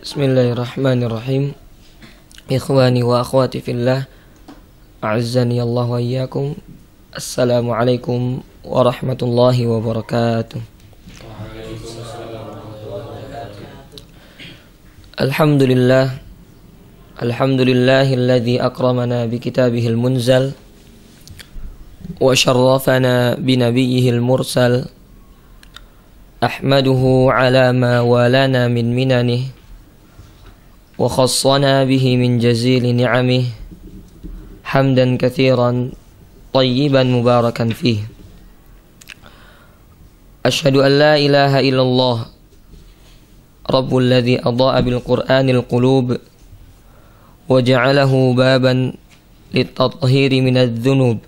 بسم الله الرحمن الرحيم إخواني وأخواتي في الله أعزني الله وإياكم السلام عليكم ورحمة الله وبركاته الحمد لله الحمد لله الذي أكرمنا بكتابه المنزل وشرفنا بنبيه المرسل أحمده على ما والانا من مننه وخصنا به من جزيل نعمه حمدا كثيرا طيبا مباركا فيه أشهد أن لا إله إلا الله رب الذي أضاء بالقرآن القلوب وجعله بابا للتطهير من الذنوب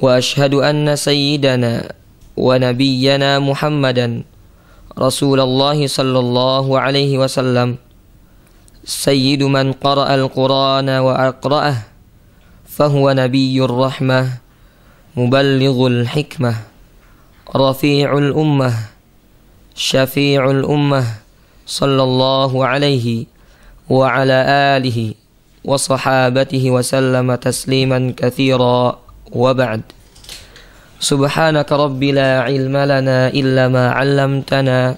وأشهد أن سيدنا ونبينا محمدا رسول الله صلى الله عليه وسلم سيد من قرأ القرآن وأقرأه فهو نبي الرحمة مبلغ الحكمة رفيع الأمة شفيع الأمة صلى الله عليه وعلى آله وصحابته وسلم تسليما كثيرا وبعد سبحانك رب لا علم لنا إلا ما علمتنا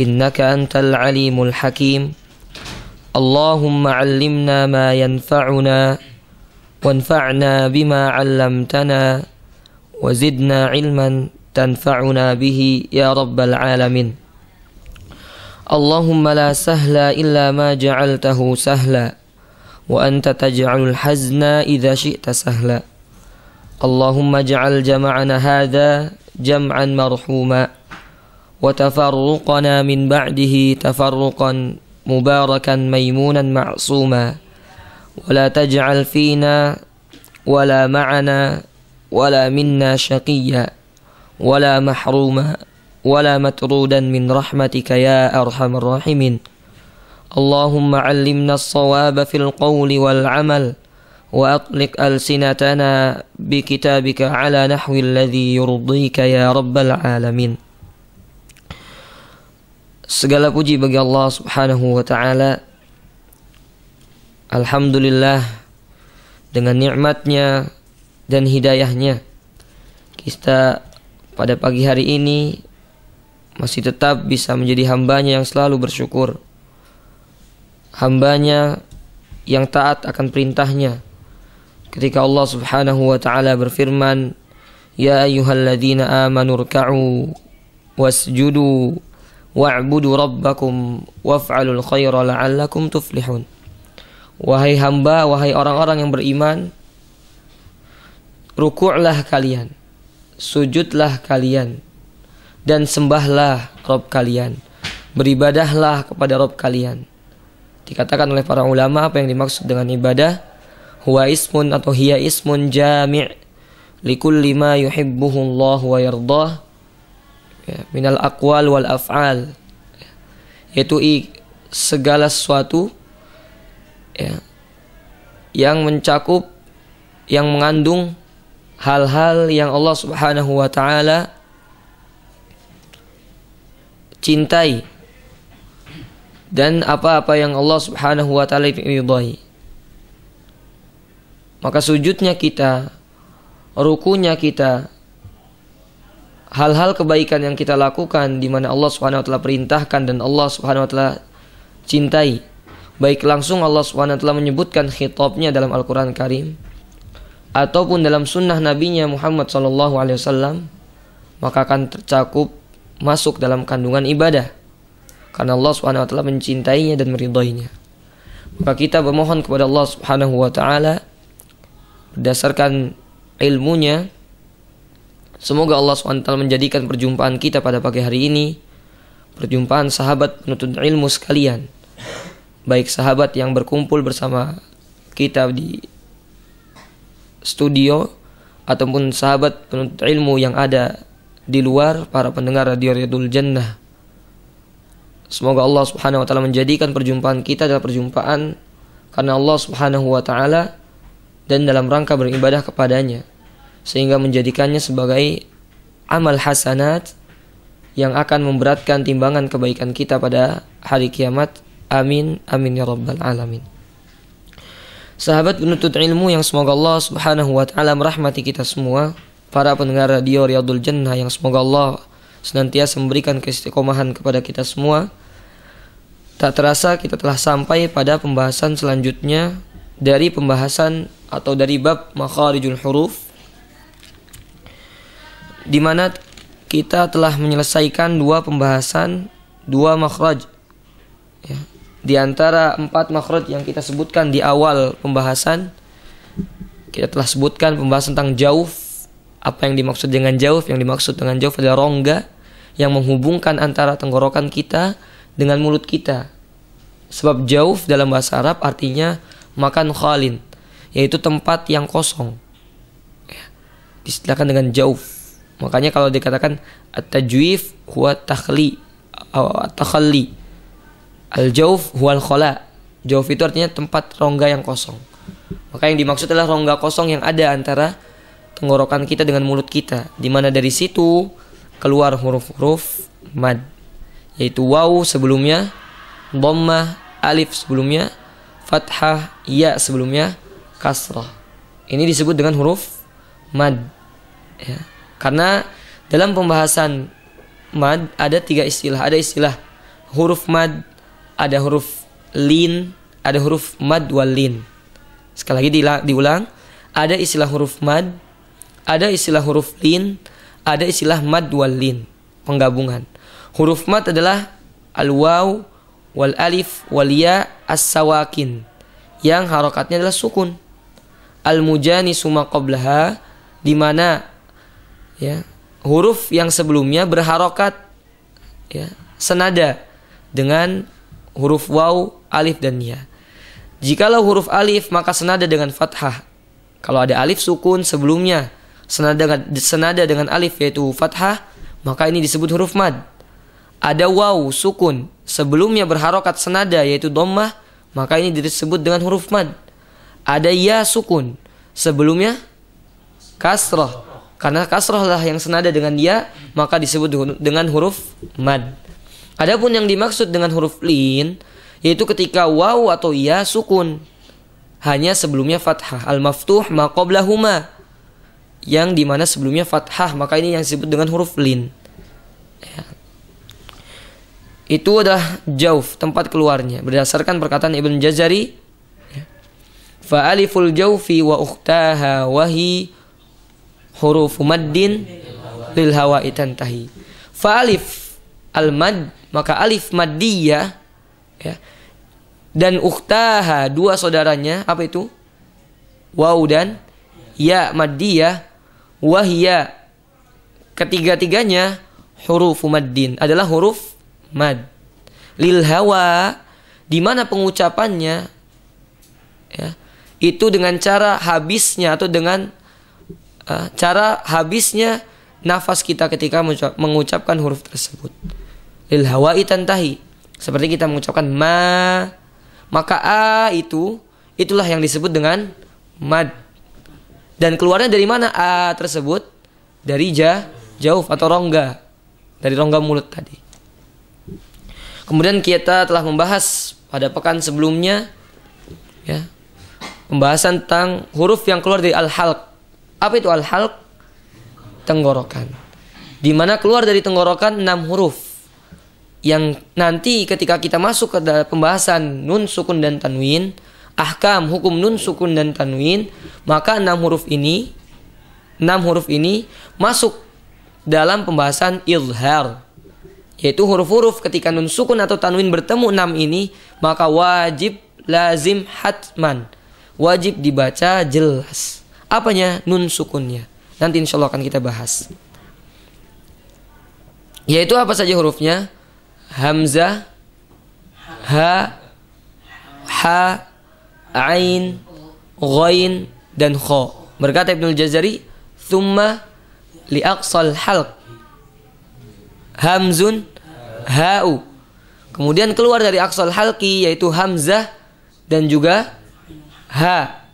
إنك أنت العليم الحكيم اللهم علمنا ما ينفعنا وانفعنا بما علمتنا وزدنا علما تنفعنا به يا رب العالمين اللهم لا سهل إلا ما جعلته سهلا وأنت تجعل الحزن إذا شئت سهلا اللهم اجعل جمعنا هذا جمعا مرحوما وتفرقنا من بعده تفرقا مباركا ميمونا معصوما ولا تجعل فينا ولا معنا ولا منا شقيا ولا محروما ولا مترودا من رحمتك يا ارحم الراحمين اللهم علمنا الصواب في القول والعمل واطلق السنتنا بكتابك على نحو الذي يرضيك يا رب العالمين Segala puji bagi Allah Subhanahu wa taala. Alhamdulillah dengan nikmatnya dan hidayahnya kita pada pagi hari ini masih tetap bisa menjadi hambanya yang selalu bersyukur. Hambanya yang taat akan perintahnya. Ketika Allah Subhanahu wa taala berfirman, "Ya ayuhalladzina amanurka'u wasjudu wa'budu rabbakum waf'alul khaira la'allakum tuflihun. Wahai hamba, wahai orang-orang yang beriman, ruku'lah kalian, sujudlah kalian, dan sembahlah Rob kalian, beribadahlah kepada Rob kalian. Dikatakan oleh para ulama apa yang dimaksud dengan ibadah, huwa ismun atau hiya ismun jami' likulli ma yuhibbuhu Allah wa yardah ya, minal akwal wal af'al yaitu i, segala sesuatu ya, yang mencakup yang mengandung hal-hal yang Allah Subhanahu wa taala cintai dan apa-apa yang Allah Subhanahu wa taala ridhai. Maka sujudnya kita, rukunya kita, hal-hal kebaikan yang kita lakukan di mana Allah Subhanahu wa taala perintahkan dan Allah Subhanahu wa taala cintai. Baik langsung Allah Subhanahu wa taala menyebutkan khitabnya dalam Al-Qur'an Karim ataupun dalam sunnah nabinya Muhammad sallallahu alaihi wasallam maka akan tercakup masuk dalam kandungan ibadah karena Allah Subhanahu wa taala mencintainya dan meridhoinya. Maka kita memohon kepada Allah Subhanahu wa taala berdasarkan ilmunya Semoga Allah SWT menjadikan perjumpaan kita pada pagi hari ini perjumpaan sahabat penuntut ilmu sekalian. Baik sahabat yang berkumpul bersama kita di studio ataupun sahabat penuntut ilmu yang ada di luar para pendengar Radio Riyadul Jannah. Semoga Allah Subhanahu wa taala menjadikan perjumpaan kita adalah perjumpaan karena Allah Subhanahu wa taala dan dalam rangka beribadah kepadanya sehingga menjadikannya sebagai amal hasanat yang akan memberatkan timbangan kebaikan kita pada hari kiamat. Amin, amin ya rabbal alamin. Sahabat penuntut ilmu yang semoga Allah Subhanahu wa taala merahmati kita semua, para pendengar radio Riyadul Jannah yang semoga Allah senantiasa memberikan keistiqomahan kepada kita semua. Tak terasa kita telah sampai pada pembahasan selanjutnya dari pembahasan atau dari bab makharijul huruf di mana kita telah menyelesaikan dua pembahasan dua makhraj ya, di antara empat makhraj yang kita sebutkan di awal pembahasan kita telah sebutkan pembahasan tentang jauf apa yang dimaksud dengan jauf yang dimaksud dengan jauf adalah rongga yang menghubungkan antara tenggorokan kita dengan mulut kita sebab jauf dalam bahasa Arab artinya makan khalin yaitu tempat yang kosong ya, dengan jauf Makanya kalau dikatakan at-tajwif huwa takhli atau takhalli. Al-jauf huwa al-khala. Jauf itu artinya tempat rongga yang kosong. Maka yang dimaksud adalah rongga kosong yang ada antara tenggorokan kita dengan mulut kita, di mana dari situ keluar huruf-huruf mad, yaitu waw sebelumnya, dhammah, alif sebelumnya, fathah, ya sebelumnya, kasrah. Ini disebut dengan huruf mad. Ya. Karena dalam pembahasan mad ada tiga istilah. Ada istilah huruf mad, ada huruf lin, ada huruf mad wal lin. Sekali lagi diulang, ada istilah huruf mad, ada istilah huruf lin, ada istilah mad wal lin, penggabungan. Huruf mad adalah al waw wal alif wal ya as sawakin yang harokatnya adalah sukun. Al mujani suma qablaha di mana ya huruf yang sebelumnya berharokat ya senada dengan huruf waw alif dan ya jikalau huruf alif maka senada dengan fathah kalau ada alif sukun sebelumnya senada dengan, senada dengan alif yaitu fathah maka ini disebut huruf mad ada waw sukun sebelumnya berharokat senada yaitu dommah maka ini disebut dengan huruf mad ada ya sukun sebelumnya kasrah karena kasroh lah yang senada dengan dia, maka disebut dengan huruf mad. Adapun yang dimaksud dengan huruf lin, yaitu ketika waw atau ya sukun. Hanya sebelumnya fathah. Al-maftuh maqoblahuma. Yang dimana sebelumnya fathah, maka ini yang disebut dengan huruf lin. Ya. Itu adalah jauf, tempat keluarnya. Berdasarkan perkataan Ibn Jazari, ya. fa aliful jaufi wa uktaha wahi huruf maddin lil hawa'i tantahi. Fa alif al mad maka alif maddiyah ya. Dan ukhtaha dua saudaranya apa itu? Waw dan ya maddiyah wahia ketiga-tiganya huruf maddin adalah huruf mad lil hawa di mana pengucapannya ya itu dengan cara habisnya atau dengan Eh, cara habisnya nafas kita ketika mengucapkan huruf tersebut. Lil hawai tantahi. Seperti kita mengucapkan ma, maka a itu itulah yang disebut dengan mad. Dan keluarnya dari mana a tersebut? Dari ja, jauh atau rongga. Dari rongga mulut tadi. Kemudian kita telah membahas pada pekan sebelumnya ya pembahasan tentang huruf yang keluar dari al-halq apa itu al-halq? Tenggorokan. dimana keluar dari tenggorokan enam huruf. Yang nanti ketika kita masuk ke pembahasan nun sukun dan tanwin, ahkam hukum nun sukun dan tanwin, maka enam huruf ini enam huruf ini masuk dalam pembahasan izhar yaitu huruf-huruf ketika nun sukun atau tanwin bertemu enam ini maka wajib lazim hatman wajib dibaca jelas Apanya? Nun sukunnya. Nanti insya Allah akan kita bahas. Yaitu apa saja hurufnya? Hamzah, ha, ha, ain, ghain, dan kho. Berkata Ibnul Jazari, thumma aqsal halq. Hamzun, ha'u. Kemudian keluar dari aksal halki yaitu hamzah dan juga ha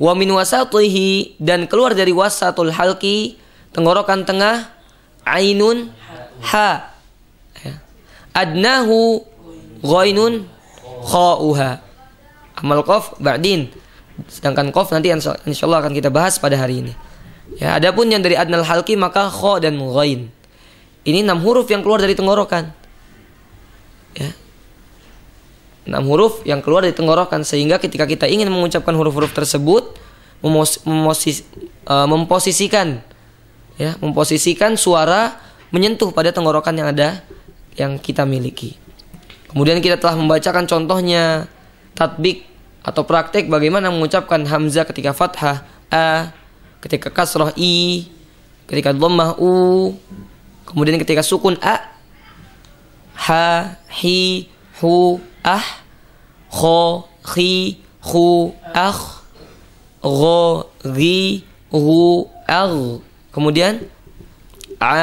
wa min wasatihi dan keluar dari wasatul halki tenggorokan tengah ainun ha ya. adnahu ghainun khauha amal qaf ba'din sedangkan qaf nanti insyaallah akan kita bahas pada hari ini ya adapun yang dari adnal halki maka kha dan ghain ini enam huruf yang keluar dari tenggorokan ya enam huruf yang keluar di tenggorokan sehingga ketika kita ingin mengucapkan huruf-huruf tersebut memos, memosis, uh, memposisikan ya memposisikan suara menyentuh pada tenggorokan yang ada yang kita miliki. Kemudian kita telah membacakan contohnya tatbik atau praktek bagaimana mengucapkan hamzah ketika fathah a, ketika kasroh i, ketika dhammah u, kemudian ketika sukun a, ha, hi, hu, ah kho khi khu ah, gho ri hu ar kemudian a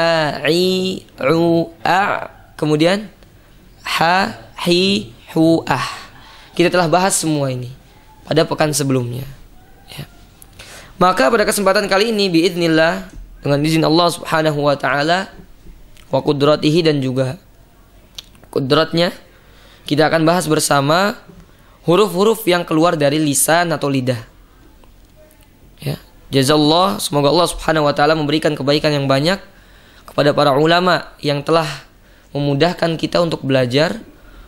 i u a kemudian ha hi hu ah kita telah bahas semua ini pada pekan sebelumnya ya. maka pada kesempatan kali ini biidnillah dengan izin Allah subhanahu wa ta'ala wa kudratihi dan juga kudratnya kita akan bahas bersama huruf-huruf yang keluar dari lisan atau lidah. Ya, jazallah, semoga Allah Subhanahu wa taala memberikan kebaikan yang banyak kepada para ulama yang telah memudahkan kita untuk belajar,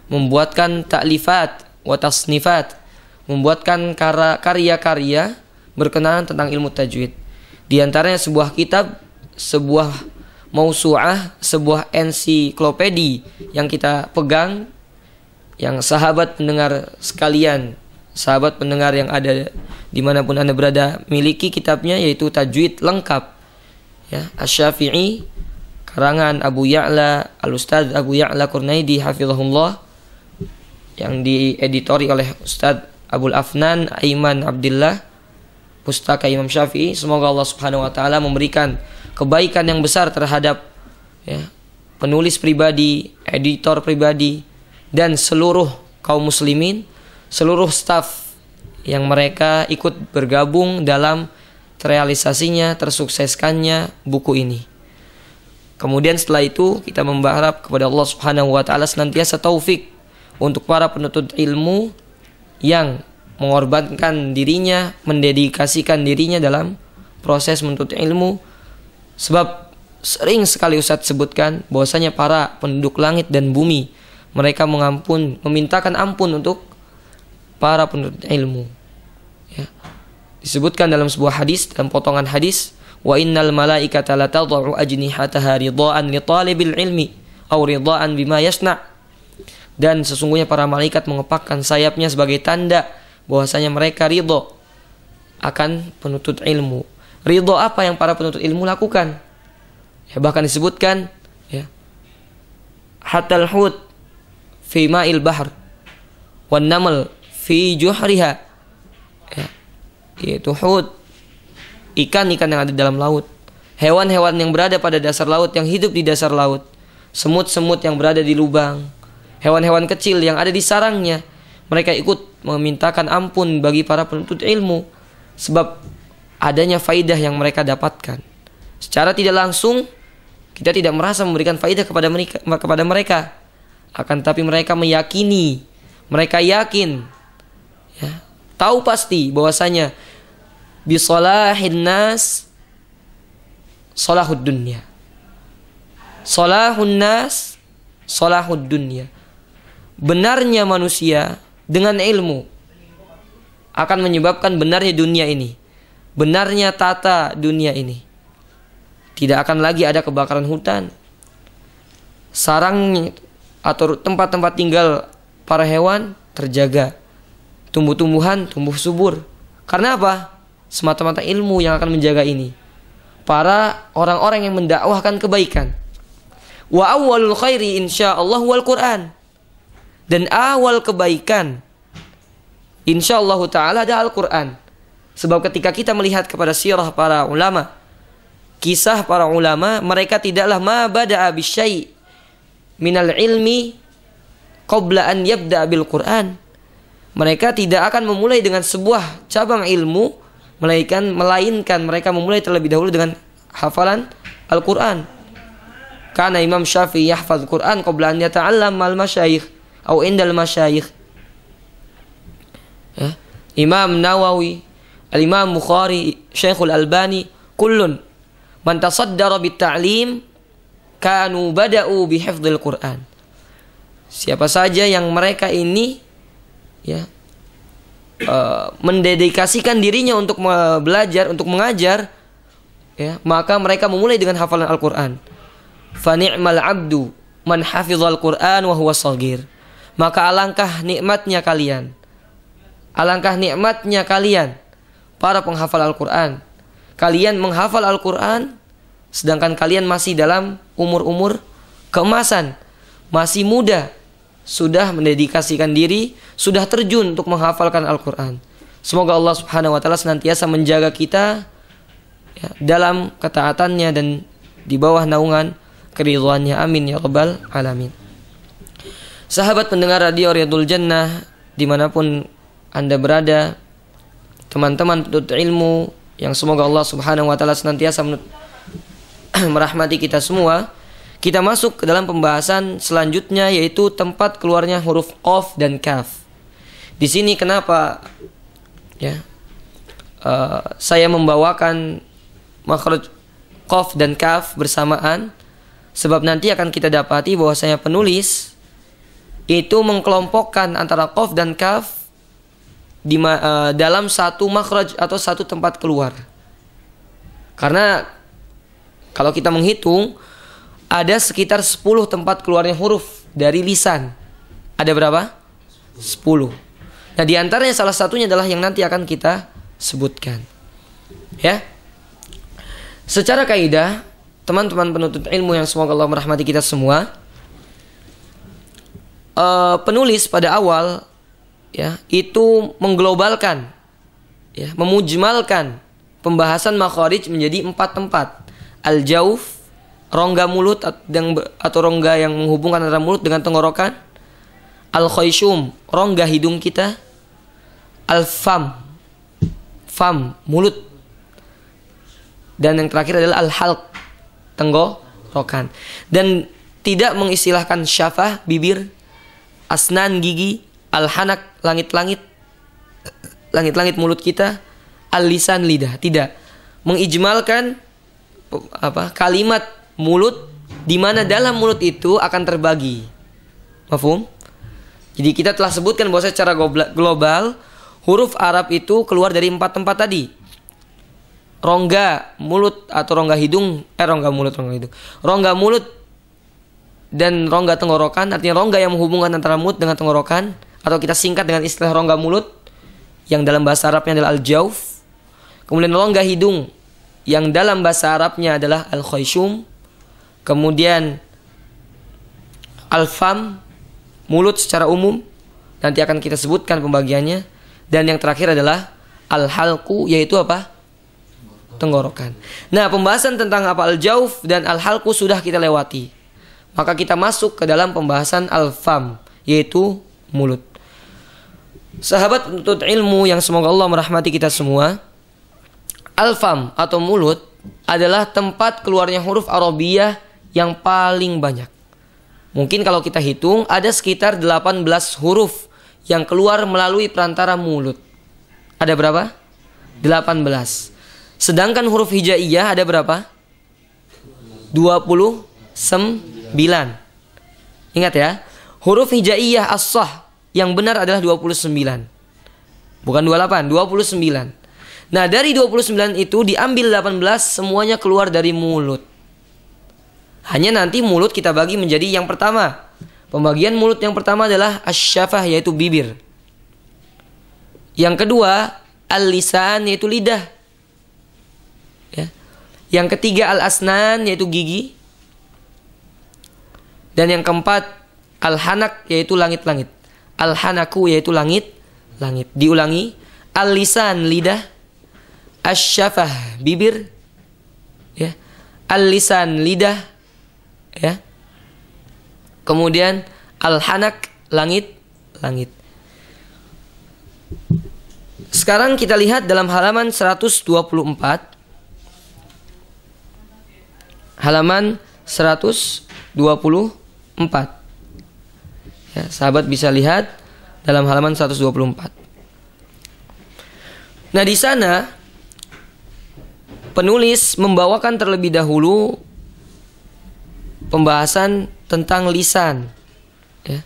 membuatkan taklifat wa tasnifat, membuatkan karya-karya berkenaan tentang ilmu tajwid. Di antaranya sebuah kitab, sebuah mausuah, sebuah ensiklopedi yang kita pegang yang sahabat pendengar sekalian, sahabat pendengar yang ada dimanapun anda berada miliki kitabnya yaitu tajwid lengkap ya asy karangan Abu Ya'la al Ustadz Abu Ya'la Kurnaidi hafizahullah yang dieditori oleh Ustadz Abul Afnan Aiman Abdullah Pustaka Imam Syafi'i semoga Allah Subhanahu wa taala memberikan kebaikan yang besar terhadap ya penulis pribadi, editor pribadi, dan seluruh kaum muslimin, seluruh staf yang mereka ikut bergabung dalam terrealisasinya, tersukseskannya buku ini. Kemudian setelah itu kita membaharap kepada Allah Subhanahu wa taala senantiasa taufik untuk para penuntut ilmu yang mengorbankan dirinya, mendedikasikan dirinya dalam proses menuntut ilmu sebab sering sekali Ustadz sebutkan bahwasanya para penduduk langit dan bumi mereka mengampun memintakan ampun untuk para penuntut ilmu ya. disebutkan dalam sebuah hadis dalam potongan hadis wa innal malaikata la tad'u ajnihataha ridaan li talibil ilmi aw ridaan bima yasna dan sesungguhnya para malaikat mengepakkan sayapnya sebagai tanda bahwasanya mereka ridho akan penuntut ilmu. Ridho apa yang para penuntut ilmu lakukan? Ya, bahkan disebutkan ya hatal hud fi ma'il bahr wan namal fi juhriha ya, yaitu hud ikan-ikan yang ada dalam laut hewan-hewan yang berada pada dasar laut yang hidup di dasar laut semut-semut yang berada di lubang hewan-hewan kecil yang ada di sarangnya mereka ikut memintakan ampun bagi para penuntut ilmu sebab adanya faidah yang mereka dapatkan secara tidak langsung kita tidak merasa memberikan faidah kepada mereka kepada mereka akan tapi mereka meyakini mereka yakin ya tahu pasti bahwasanya bisolahin nas solahud dunya solahun nas solahud dunya benarnya manusia dengan ilmu akan menyebabkan benarnya dunia ini benarnya tata dunia ini tidak akan lagi ada kebakaran hutan sarang atau tempat-tempat tinggal para hewan terjaga. Tumbuh-tumbuhan tumbuh subur. Karena apa? Semata-mata ilmu yang akan menjaga ini. Para orang-orang yang mendakwahkan kebaikan. Wa awwalul khairi insyaallah wal Qur'an. Dan awal kebaikan insyaallah taala ada Al-Qur'an. Sebab ketika kita melihat kepada sirah para ulama, kisah para ulama, mereka tidaklah ma bada'a bisyai' minal ilmi qabla an yabda bil Quran. Mereka tidak akan memulai dengan sebuah cabang ilmu melainkan melainkan mereka memulai terlebih dahulu dengan hafalan Al-Quran. Karena Imam Syafi'i yahfaz Quran qabla an yata'allam mal masyayikh atau indal masyayikh. Ya. Eh, Imam Nawawi, Al-Imam Bukhari, Syekhul Albani, kullun man tasaddara bit ta'lim kanu bada'u bihafdil Quran. Siapa saja yang mereka ini ya uh, mendedikasikan dirinya untuk belajar, untuk mengajar ya, maka mereka memulai dengan hafalan Al-Qur'an. Fa ni'mal 'abdu man hafizal Qur'an wa huwa shagir. Maka alangkah nikmatnya kalian. Alangkah nikmatnya kalian para penghafal Al-Qur'an. Kalian menghafal Al-Qur'an sedangkan kalian masih dalam umur-umur keemasan, masih muda, sudah mendedikasikan diri, sudah terjun untuk menghafalkan Al-Qur'an. Semoga Allah Subhanahu wa taala senantiasa menjaga kita ya, dalam ketaatannya dan di bawah naungan karunia-Nya Amin ya rabbal alamin. Sahabat pendengar radio Riyadul Jannah dimanapun Anda berada, teman-teman penuntut ilmu yang semoga Allah Subhanahu wa taala senantiasa merahmati kita semua, kita masuk ke dalam pembahasan selanjutnya yaitu tempat keluarnya huruf qaf dan kaf. Di sini kenapa ya uh, saya membawakan makhraj qaf dan kaf bersamaan sebab nanti akan kita dapati bahwa saya penulis itu mengkelompokkan antara qaf dan kaf di uh, dalam satu makhraj atau satu tempat keluar. Karena kalau kita menghitung ada sekitar 10 tempat keluarnya huruf dari lisan. Ada berapa? 10. Nah, diantaranya salah satunya adalah yang nanti akan kita sebutkan. Ya. Secara kaidah, teman-teman penuntut ilmu yang semoga Allah merahmati kita semua, uh, penulis pada awal ya, itu mengglobalkan ya, memujmalkan pembahasan makharij menjadi empat tempat al-jauf rongga mulut atau rongga yang menghubungkan antara mulut dengan tenggorokan al khayshum rongga hidung kita al fam fam mulut dan yang terakhir adalah al halq tenggorokan dan tidak mengistilahkan syafah bibir asnan gigi al hanak langit-langit langit-langit mulut kita al lisan lidah tidak mengijmalkan apa kalimat mulut di mana dalam mulut itu akan terbagi. Mafhum? Jadi kita telah sebutkan bahwa secara global huruf Arab itu keluar dari empat tempat tadi. Rongga mulut atau rongga hidung, eh rongga mulut, rongga hidung. Rongga mulut dan rongga tenggorokan, artinya rongga yang menghubungkan antara mulut dengan tenggorokan atau kita singkat dengan istilah rongga mulut yang dalam bahasa Arabnya adalah al-jauf. Kemudian rongga hidung yang dalam bahasa Arabnya adalah al-khayshum, kemudian al-fam, mulut secara umum, nanti akan kita sebutkan pembagiannya, dan yang terakhir adalah al-halku, yaitu apa? Tenggorokan. Nah, pembahasan tentang apa al-jauf dan al-halku sudah kita lewati. Maka kita masuk ke dalam pembahasan al-fam, yaitu mulut. Sahabat untuk ilmu yang semoga Allah merahmati kita semua, Alfam atau mulut adalah tempat keluarnya huruf Arabiah yang paling banyak. Mungkin kalau kita hitung ada sekitar 18 huruf yang keluar melalui perantara mulut. Ada berapa? 18. Sedangkan huruf hijaiyah ada berapa? 29. Ingat ya, huruf hijaiyah as yang benar adalah 29. Bukan 28, 29. Nah, dari 29 itu diambil 18 semuanya keluar dari mulut. Hanya nanti mulut kita bagi menjadi yang pertama. Pembagian mulut yang pertama adalah asyafah yaitu bibir. Yang kedua al-lisan yaitu lidah. Ya. Yang ketiga al-asnan yaitu gigi. Dan yang keempat al-hanak yaitu langit-langit. Al-hanaku yaitu langit-langit. Diulangi al-lisan lidah asyafah bibir ya al lidah ya kemudian al-hanak langit langit sekarang kita lihat dalam halaman 124 halaman 124 Ya, sahabat bisa lihat dalam halaman 124. Nah, di sana Penulis membawakan terlebih dahulu pembahasan tentang lisan. Ya.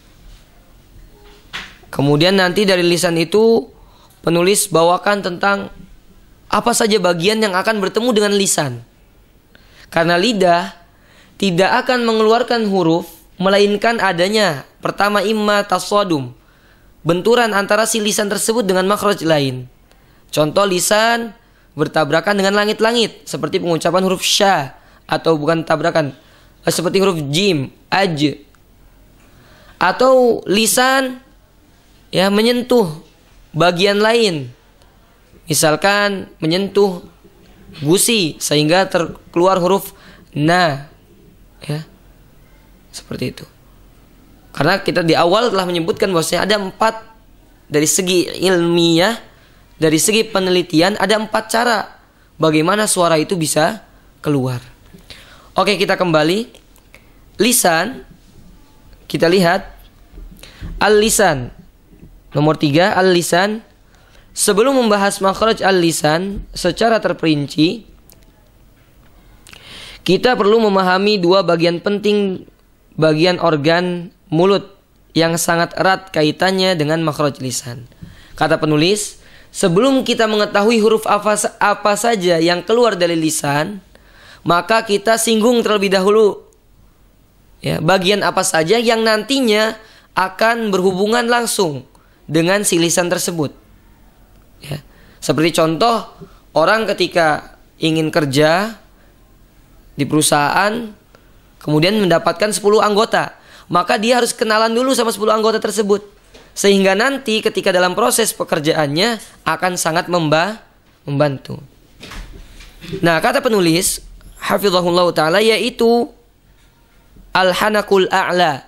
Kemudian nanti dari lisan itu penulis bawakan tentang apa saja bagian yang akan bertemu dengan lisan. Karena lidah tidak akan mengeluarkan huruf melainkan adanya pertama imma tasodum benturan antara si lisan tersebut dengan makhraj lain. Contoh lisan bertabrakan dengan langit-langit seperti pengucapan huruf sya atau bukan tabrakan eh, seperti huruf jim aj atau lisan ya menyentuh bagian lain misalkan menyentuh gusi sehingga terkeluar huruf na ya seperti itu karena kita di awal telah menyebutkan bahwasanya ada empat dari segi ilmiah dari segi penelitian ada empat cara bagaimana suara itu bisa keluar. Oke kita kembali. Lisan. Kita lihat. Al-lisan. Nomor tiga al-lisan. Sebelum membahas makroj al-lisan secara terperinci. Kita perlu memahami dua bagian penting bagian organ mulut yang sangat erat kaitannya dengan makroj lisan. Kata penulis, Sebelum kita mengetahui huruf apa, apa saja yang keluar dari lisan, maka kita singgung terlebih dahulu. Ya, bagian apa saja yang nantinya akan berhubungan langsung dengan si lisan tersebut. Ya. Seperti contoh, orang ketika ingin kerja di perusahaan, kemudian mendapatkan 10 anggota, maka dia harus kenalan dulu sama 10 anggota tersebut sehingga nanti ketika dalam proses pekerjaannya akan sangat memba membantu. Nah, kata penulis hafizahullah taala yaitu al-hanakul a'la.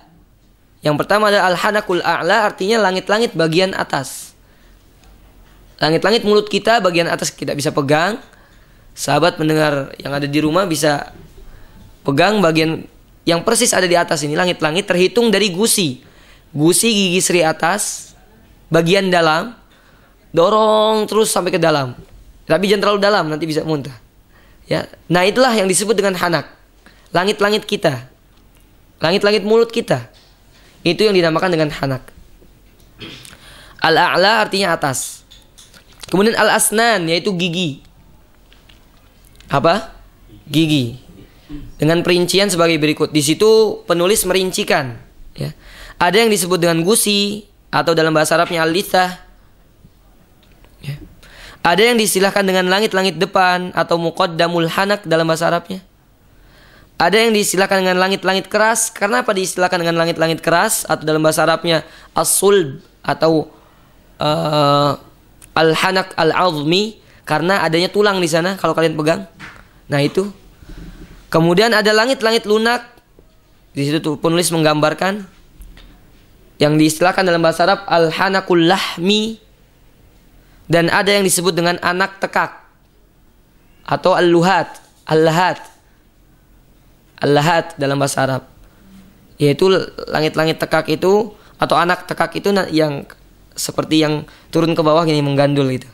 Yang pertama adalah al-hanakul a'la artinya langit-langit bagian atas. Langit-langit mulut kita bagian atas kita bisa pegang. Sahabat mendengar yang ada di rumah bisa pegang bagian yang persis ada di atas ini langit-langit terhitung dari gusi gusi gigi seri atas, bagian dalam, dorong terus sampai ke dalam. Tapi jangan terlalu dalam, nanti bisa muntah. Ya, nah itulah yang disebut dengan hanak. Langit-langit kita, langit-langit mulut kita, itu yang dinamakan dengan hanak. Al-a'la artinya atas. Kemudian al-asnan yaitu gigi. Apa? Gigi. Dengan perincian sebagai berikut. Di situ penulis merincikan, ya ada yang disebut dengan gusi atau dalam bahasa Arabnya alitha. Ya. Ada yang disilahkan dengan langit-langit depan atau muqaddamul hanak dalam bahasa Arabnya. Ada yang disilahkan dengan langit-langit keras. Karena apa disilahkan dengan langit-langit keras atau dalam bahasa Arabnya asul atau uh, al-hanak al-azmi karena adanya tulang di sana kalau kalian pegang. Nah, itu. Kemudian ada langit-langit lunak. Di situ tuh penulis menggambarkan yang diistilahkan dalam bahasa Arab al-hanakul lahmi dan ada yang disebut dengan anak tekak atau al-luhat, al-lahat. Al-lahat dalam bahasa Arab. Yaitu langit-langit tekak itu atau anak tekak itu yang seperti yang turun ke bawah ini menggandul itu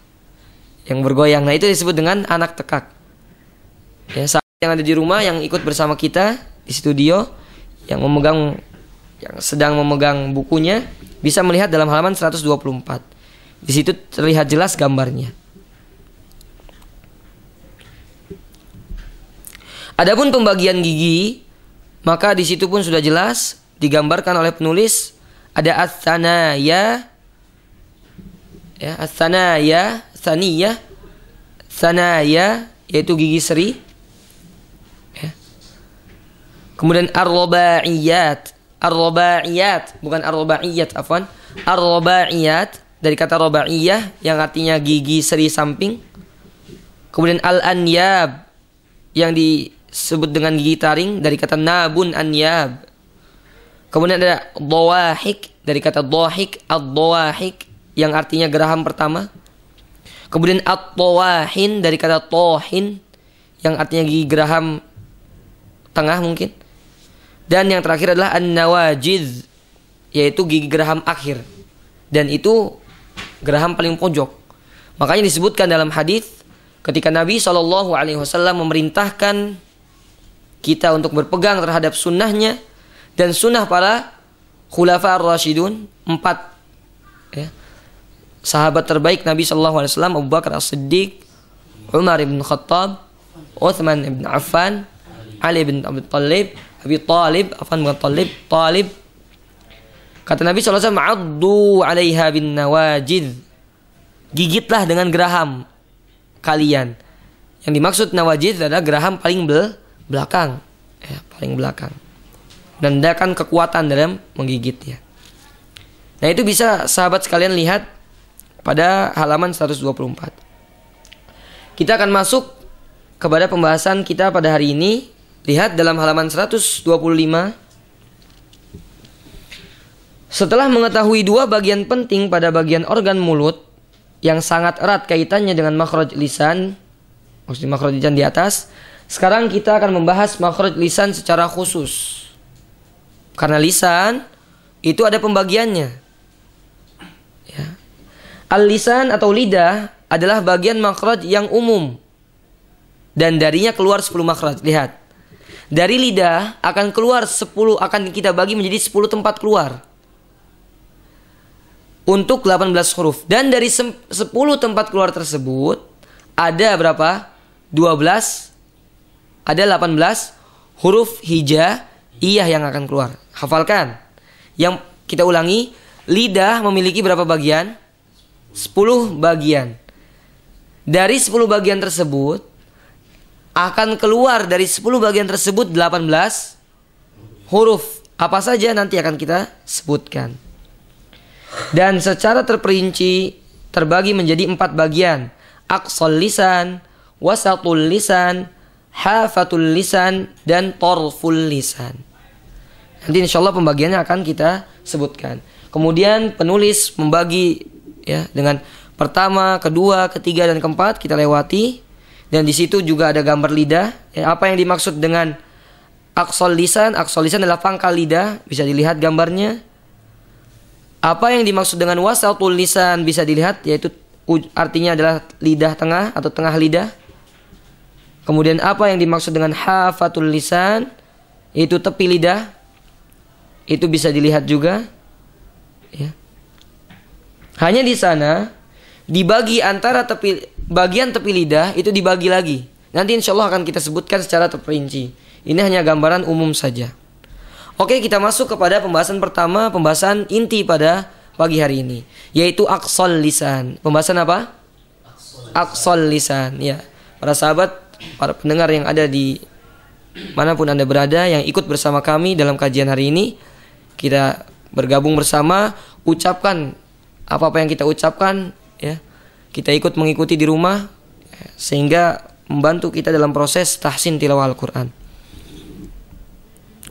Yang bergoyang. Nah, itu disebut dengan anak tekak. Ya, yang ada di rumah yang ikut bersama kita di studio yang memegang yang sedang memegang bukunya bisa melihat dalam halaman 124. Di situ terlihat jelas gambarnya. Adapun pembagian gigi, maka di situ pun sudah jelas digambarkan oleh penulis ada atsanaya ya atsanaya saniya sanaya yaitu gigi seri ya. kemudian iyat. Ar-Rabaiyat, bukan Ar-Rabaiyat, afwan. Ar-Rabaiyat dari kata Rabaiyah yang artinya gigi seri samping. Kemudian Al-Anyab yang disebut dengan gigi taring dari kata nabun anyab. Kemudian ada dawahik dari kata dawahik ad-dawahik yang artinya geraham pertama. Kemudian at-tawahin dari kata tohin yang artinya gigi geraham tengah mungkin. Dan yang terakhir adalah an-nawajiz yaitu gigi geraham akhir. Dan itu geraham paling pojok. Makanya disebutkan dalam hadis ketika Nabi Shallallahu alaihi wasallam memerintahkan kita untuk berpegang terhadap sunnahnya dan sunnah para khulafa ar-rasyidun empat ya, sahabat terbaik Nabi Shallallahu alaihi wasallam Abu Bakar As-Siddiq Umar ibn Khattab Uthman ibn Affan Ali bin Abi Thalib Abi Talib, afan bukan Talib, Talib. Kata Nabi SAW, Addu alaiha bin nawajid. Gigitlah dengan geraham kalian. Yang dimaksud nawajid adalah geraham paling bel belakang. Ya, paling belakang. Menandakan kekuatan dalam menggigitnya. Nah itu bisa sahabat sekalian lihat pada halaman 124. Kita akan masuk kepada pembahasan kita pada hari ini Lihat dalam halaman 125. Setelah mengetahui dua bagian penting pada bagian organ mulut yang sangat erat kaitannya dengan makhraj lisan, maksudnya makhraj lisan di atas, sekarang kita akan membahas makhraj lisan secara khusus. Karena lisan itu ada pembagiannya. Ya. Al-lisan atau lidah adalah bagian makhraj yang umum. Dan darinya keluar 10 makhraj. Lihat. Dari lidah akan keluar 10 akan kita bagi menjadi 10 tempat keluar. Untuk 18 huruf dan dari 10 tempat keluar tersebut ada berapa? 12 ada 18 huruf hija iyah yang akan keluar. Hafalkan. Yang kita ulangi, lidah memiliki berapa bagian? 10 bagian. Dari 10 bagian tersebut akan keluar dari 10 bagian tersebut 18 huruf. Apa saja nanti akan kita sebutkan. Dan secara terperinci terbagi menjadi empat bagian. Aksol lisan, wasatul lisan, hafatul lisan, dan torful lisan. Nanti insya Allah pembagiannya akan kita sebutkan. Kemudian penulis membagi ya dengan pertama, kedua, ketiga, dan keempat kita lewati dan di situ juga ada gambar lidah. Ya, apa yang dimaksud dengan aksol lisan? Aksol lisan adalah pangkal lidah, bisa dilihat gambarnya. Apa yang dimaksud dengan wasal tulisan? bisa dilihat yaitu artinya adalah lidah tengah atau tengah lidah. Kemudian apa yang dimaksud dengan hafatul lisan? Itu tepi lidah. Itu bisa dilihat juga. Ya. Hanya di sana dibagi antara tepi bagian tepi lidah itu dibagi lagi. Nanti insya Allah akan kita sebutkan secara terperinci. Ini hanya gambaran umum saja. Oke, kita masuk kepada pembahasan pertama, pembahasan inti pada pagi hari ini, yaitu aksol lisan. Pembahasan apa? Aksol lisan. Ya, para sahabat, para pendengar yang ada di manapun anda berada yang ikut bersama kami dalam kajian hari ini, kita bergabung bersama, ucapkan apa apa yang kita ucapkan ya kita ikut mengikuti di rumah sehingga membantu kita dalam proses tahsin tilawah Al-Quran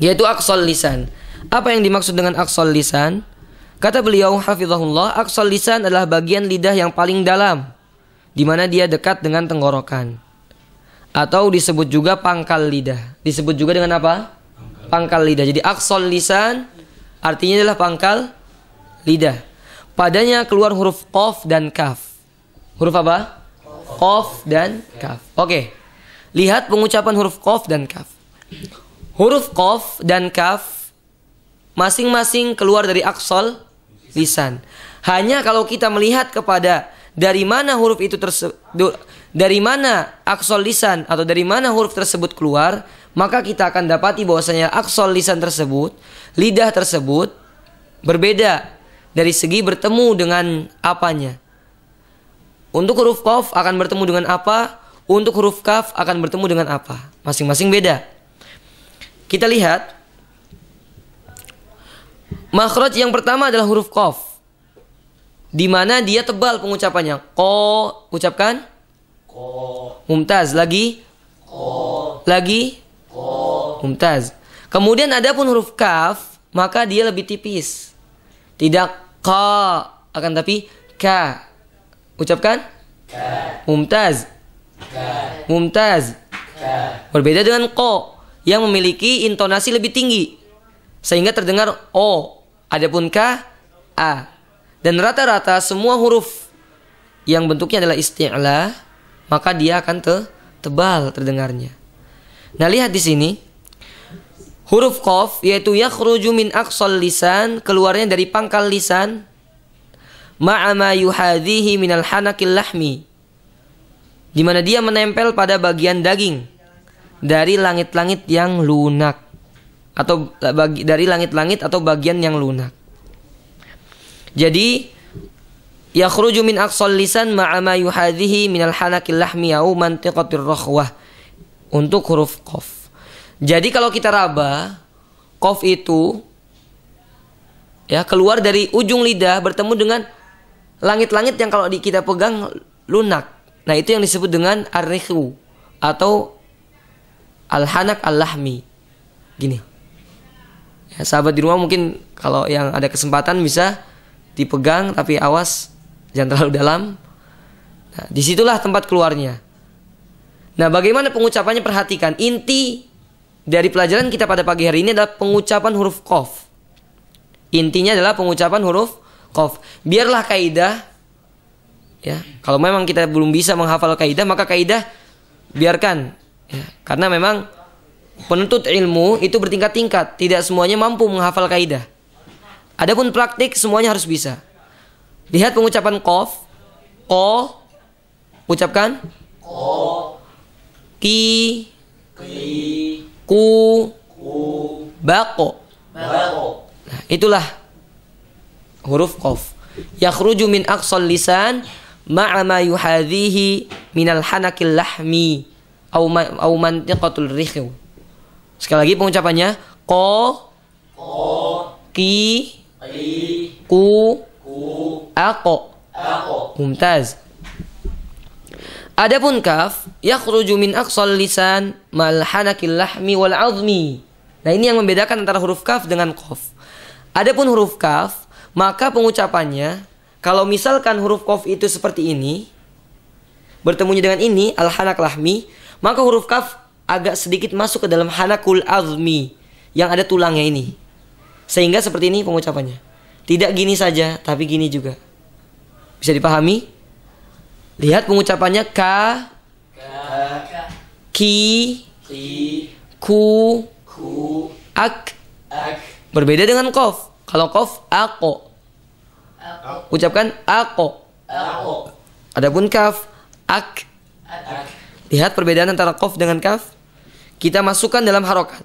yaitu aksol lisan apa yang dimaksud dengan aksol lisan kata beliau hafizahullah aksol lisan adalah bagian lidah yang paling dalam di mana dia dekat dengan tenggorokan atau disebut juga pangkal lidah disebut juga dengan apa pangkal lidah jadi aksol lisan artinya adalah pangkal lidah Padanya keluar huruf qaf dan kaf. Huruf apa? Qaf dan kaf. Oke. Okay. Lihat pengucapan huruf qaf dan kaf. Huruf qaf dan kaf masing-masing keluar dari aksol lisan. Hanya kalau kita melihat kepada dari mana huruf itu tersebut dari mana aksol lisan atau dari mana huruf tersebut keluar, maka kita akan dapati bahwasanya aksol lisan tersebut, lidah tersebut berbeda dari segi bertemu dengan apanya. Untuk huruf kof akan bertemu dengan apa, untuk huruf kaf akan bertemu dengan apa. Masing-masing beda. Kita lihat. makroj yang pertama adalah huruf kof. Di mana dia tebal pengucapannya. Ko, ucapkan. Ko. Mumtaz, lagi. Ko. Lagi. Ko. Mumtaz. Kemudian ada pun huruf kaf, maka dia lebih tipis. Tidak ka akan tapi ka. Ucapkan ka. Mumtaz. Ka. Mumtaz. Ka. Berbeda dengan ko yang memiliki intonasi lebih tinggi sehingga terdengar o. Adapun ka a. Dan rata-rata semua huruf yang bentuknya adalah isti'la maka dia akan te tebal terdengarnya. Nah, lihat di sini huruf qaf yaitu yakhruju min aqsal lisan keluarnya dari pangkal lisan ma'a ma yuhadhihi al hanakil lahmi di mana dia menempel pada bagian daging dari langit-langit yang lunak atau bagi, dari langit-langit atau bagian yang lunak. Jadi yakhruju min aqsal lisan ma'a ma yuhadhihi al hanakil lahmi au mantiqatir rakhwah untuk huruf qaf. Jadi kalau kita raba, kof itu ya keluar dari ujung lidah bertemu dengan langit-langit yang kalau di, kita pegang lunak. Nah itu yang disebut dengan arrihu atau alhanak allahmi. Gini. Ya, sahabat di rumah mungkin kalau yang ada kesempatan bisa dipegang tapi awas jangan terlalu dalam. Nah, disitulah tempat keluarnya. Nah, bagaimana pengucapannya perhatikan inti dari pelajaran kita pada pagi hari ini adalah pengucapan huruf kof. Intinya adalah pengucapan huruf kof. Biarlah kaidah ya. Kalau memang kita belum bisa menghafal kaidah, maka kaidah biarkan. Ya, karena memang penuntut ilmu itu bertingkat-tingkat, tidak semuanya mampu menghafal kaidah. Adapun praktik semuanya harus bisa. Lihat pengucapan kof, ko, ucapkan, ko, ki, ki, ku, ku. bako. bako. Nah, itulah huruf qaf. Yakhruju min aqsal lisan ma'a ma yuhadhihi min al-hanakil lahmi au ma, au mantiqatul rikhu. Sekali lagi pengucapannya ko, ko ki, ki ku, ku ako. ako. Mumtaz. Adapun kaf yakhruju min aqsal lisan mal hanakil lahmi wal azmi. Nah, ini yang membedakan antara huruf kaf dengan qaf. Adapun huruf kaf, maka pengucapannya kalau misalkan huruf qaf itu seperti ini bertemunya dengan ini al hanak lahmi, maka huruf kaf agak sedikit masuk ke dalam hanakul azmi yang ada tulangnya ini. Sehingga seperti ini pengucapannya. Tidak gini saja, tapi gini juga. Bisa dipahami? Lihat pengucapannya ka, ka ki, ki, ku, ku ak, ak. Berbeda dengan kof. Kalau kof ako. ako. Ucapkan ako. ako. Adapun kaf ak. ak. Lihat perbedaan antara kof dengan kaf. Kita masukkan dalam harokat.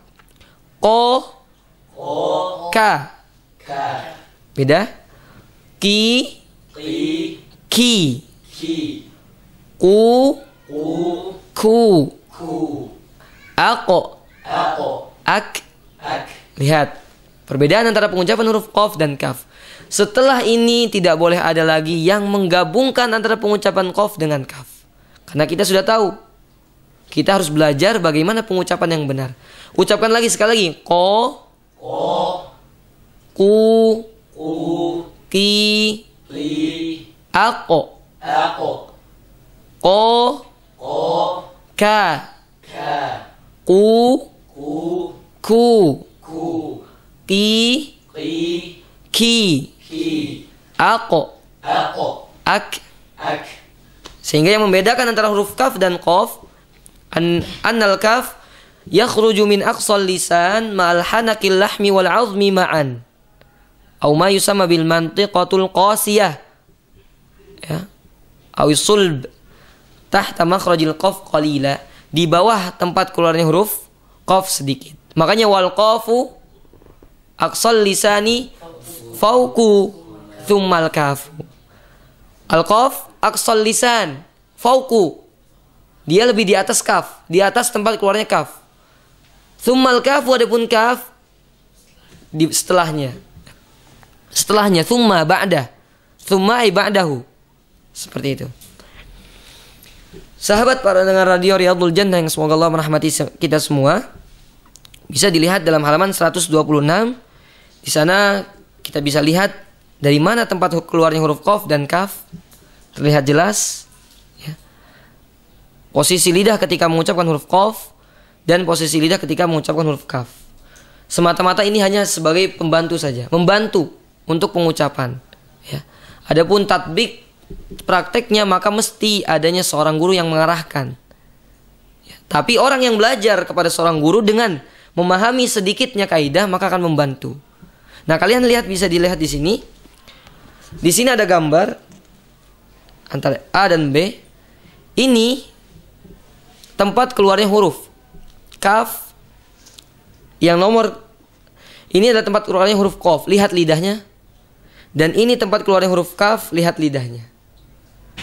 Ko, ko ka. ka. Beda? Ki, ki, ki. ki ku ku ku, aku ak ak lihat perbedaan antara pengucapan huruf qaf dan kaf setelah ini tidak boleh ada lagi yang menggabungkan antara pengucapan qaf dengan kaf karena kita sudah tahu kita harus belajar bagaimana pengucapan yang benar ucapkan lagi sekali lagi ko ko ku ku ki li ako ako Ko. Ko. Ka. Ka. Ku. Ku. Ku. Ku. Ki. Ki. Ki. Ki. Ako. Ako. Ak. Ak. Sehingga yang membedakan antara huruf kaf dan kof an annal kaf yakhruju min aqsal lisan ma'al hanakil lahmi wal 'azmi ma'an au ma yusama bil mantiqatul qasiyah ya au sulb tahta makhrajil qaf qalila di bawah tempat keluarnya huruf qaf sedikit makanya wal qafu aqsal lisani fauku thummal kafu al qaf aqsal lisan fauku dia lebih di atas kaf di atas tempat keluarnya kaf thummal kafu pun kaf di setelahnya setelahnya thumma ba'da thumma ba'dahu seperti itu Sahabat para dengar radio Riyadul Jannah yang semoga Allah merahmati kita semua. Bisa dilihat dalam halaman 126. Di sana kita bisa lihat dari mana tempat keluarnya huruf qaf dan kaf. Terlihat jelas. Ya. Posisi lidah ketika mengucapkan huruf qaf dan posisi lidah ketika mengucapkan huruf kaf. Semata-mata ini hanya sebagai pembantu saja, membantu untuk pengucapan. Ya. Adapun tatbik prakteknya maka mesti adanya seorang guru yang mengarahkan. Ya, tapi orang yang belajar kepada seorang guru dengan memahami sedikitnya kaidah maka akan membantu. Nah kalian lihat bisa dilihat di sini. Di sini ada gambar antara A dan B. Ini tempat keluarnya huruf kaf yang nomor ini adalah tempat keluarnya huruf kof. Lihat lidahnya. Dan ini tempat keluarnya huruf kaf. Lihat lidahnya.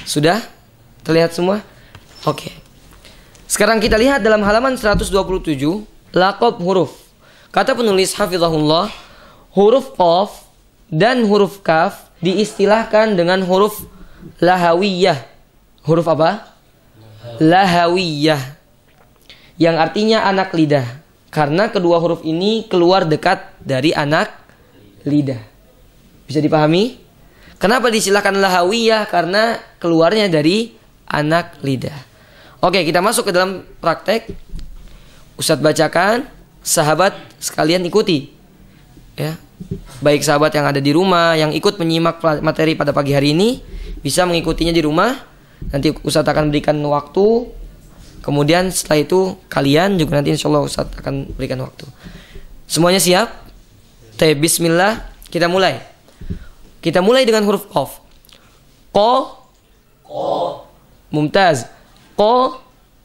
Sudah? Terlihat semua? Oke. Sekarang kita lihat dalam halaman 127 lakob huruf. Kata penulis hafizahullah, huruf qaf dan huruf kaf diistilahkan dengan huruf lahawiyah. Huruf apa? Lahawiyah. Yang artinya anak lidah. Karena kedua huruf ini keluar dekat dari anak lidah. Bisa dipahami? Kenapa disilakanlah lahawiyah? Karena keluarnya dari anak lidah. Oke, kita masuk ke dalam praktek. Ustadz bacakan, sahabat sekalian ikuti. Ya. Baik sahabat yang ada di rumah yang ikut menyimak materi pada pagi hari ini bisa mengikutinya di rumah. Nanti Ustadz akan berikan waktu. Kemudian setelah itu kalian juga nanti insya Allah Ustadz akan berikan waktu. Semuanya siap? Teh Bismillah, kita mulai. Kita mulai dengan huruf qaf. Qa Qa Mumtaz. Qa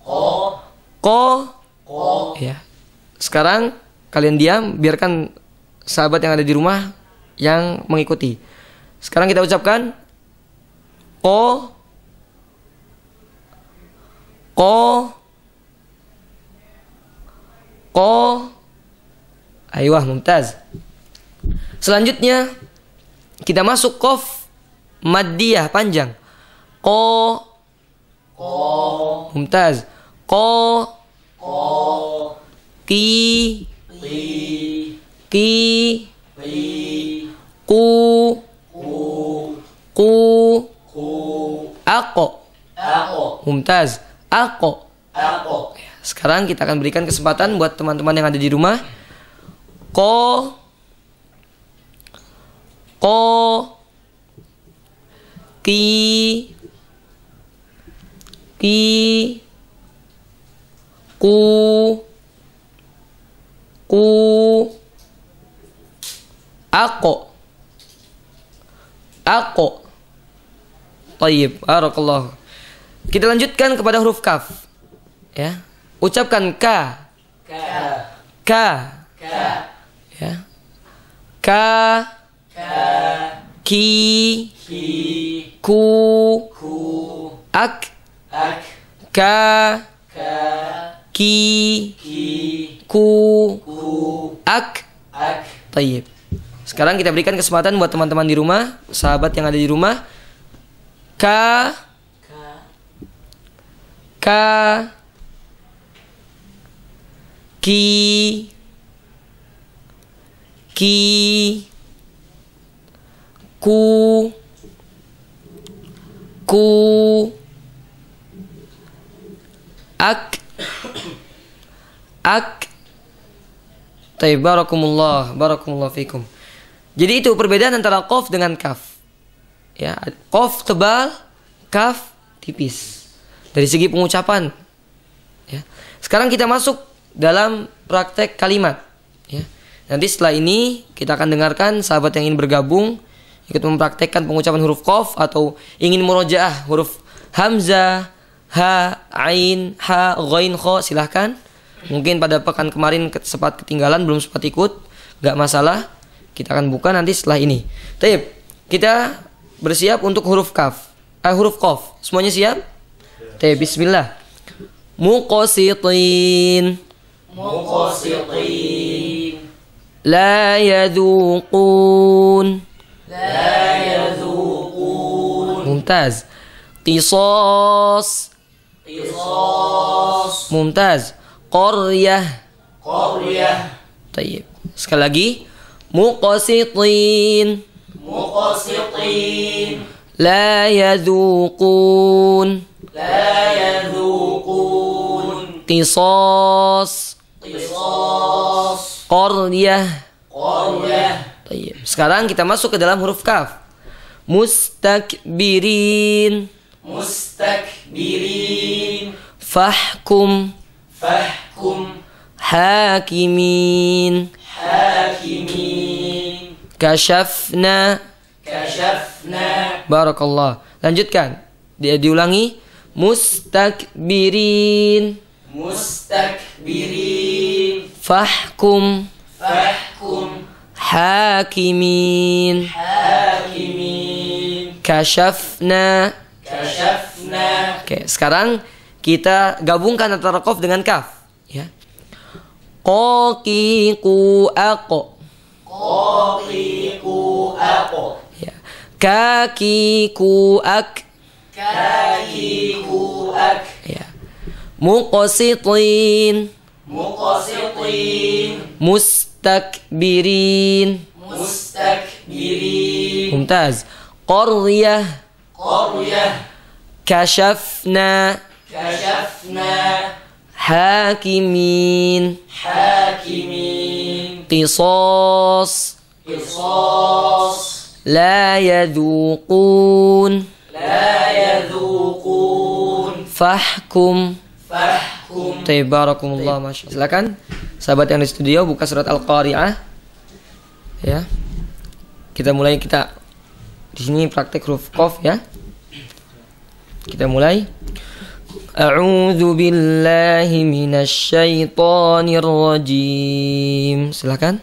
Qa Qa Ya. Sekarang kalian diam, biarkan sahabat yang ada di rumah yang mengikuti. Sekarang kita ucapkan Qa Qa Qa Ayuh, mumtaz. Selanjutnya kita masuk kof maddiyah panjang. Ko. Ko. Mumtaz. Ko. Ko. Ki. Ki. Ki. Ku. Ku. Ku. Ku. Ako. Mumtaz. Ako. aku Sekarang kita akan berikan kesempatan buat teman-teman yang ada di rumah. Ko ko ki ki ku ku ako ako Taib, barakallah. Kita lanjutkan kepada huruf kaf. Ya. Ucapkan ka. Ka. Ka. ka. Ya. Ka ki, ki ku, ku ak, ak ka, ka ki, ki ku, ku ak, ak. Tayyip. Sekarang kita berikan kesempatan buat teman-teman di rumah, sahabat yang ada di rumah. Ka Ka ka, ki, Ki Ki ku ku ak ak Taib barakumullah barakumullah fikum. Jadi itu perbedaan antara qaf dengan kaf. Ya, qaf tebal, kaf tipis. Dari segi pengucapan. Ya. Sekarang kita masuk dalam praktek kalimat. Ya. Nanti setelah ini kita akan dengarkan sahabat yang ingin bergabung ikut mempraktekkan pengucapan huruf qaf atau ingin murojaah huruf hamzah, ha, ain, ha, ghain, kho, silahkan. Mungkin pada pekan kemarin sempat ketinggalan, belum sempat ikut, nggak masalah. Kita akan buka nanti setelah ini. Taib, kita bersiap untuk huruf kaf. Eh, huruf qaf. Semuanya siap? Taib, bismillah. Muqasitin. Muqasitin. La yadukun. لا يذوقون ممتاز قصاص قصاص sekali lagi muqsitin muqsitin la yadhuqun la yadhuqun qisas qisas qaryah Iya. Sekarang kita masuk ke dalam huruf kaf. Mustakbirin. Mustakbirin. Fahkum. Fahkum. Hakimin. Hakimin. Kashafna. Kashafna. Barakallah. Lanjutkan. Dia diulangi. Mustakbirin. Mustakbirin. Fahkum. Fahkum. حاكمين حاكمين كشفنا كشفنا Oke, sekarang kita gabungkan antara qaf dengan kaf ya. Qaqiqu aqo. Qaqiqu aqo. Ya. Kakiku ak. Kakiku ak. Ya. Muqsitin. Muqsitin. mus مستكبرين مستكبرين ممتاز قرية قرية كشفنا كشفنا حاكمين حاكمين قصاص قصاص لا يذوقون لا يذوقون فاحكم Tabarakumullah, masya. Silakan, sahabat yang di studio buka surat Al-Qari'ah. Ya, kita mulai kita di sini praktek huruf kof ya. Kita mulai. A'udzu billahi minasy rajim. Silakan.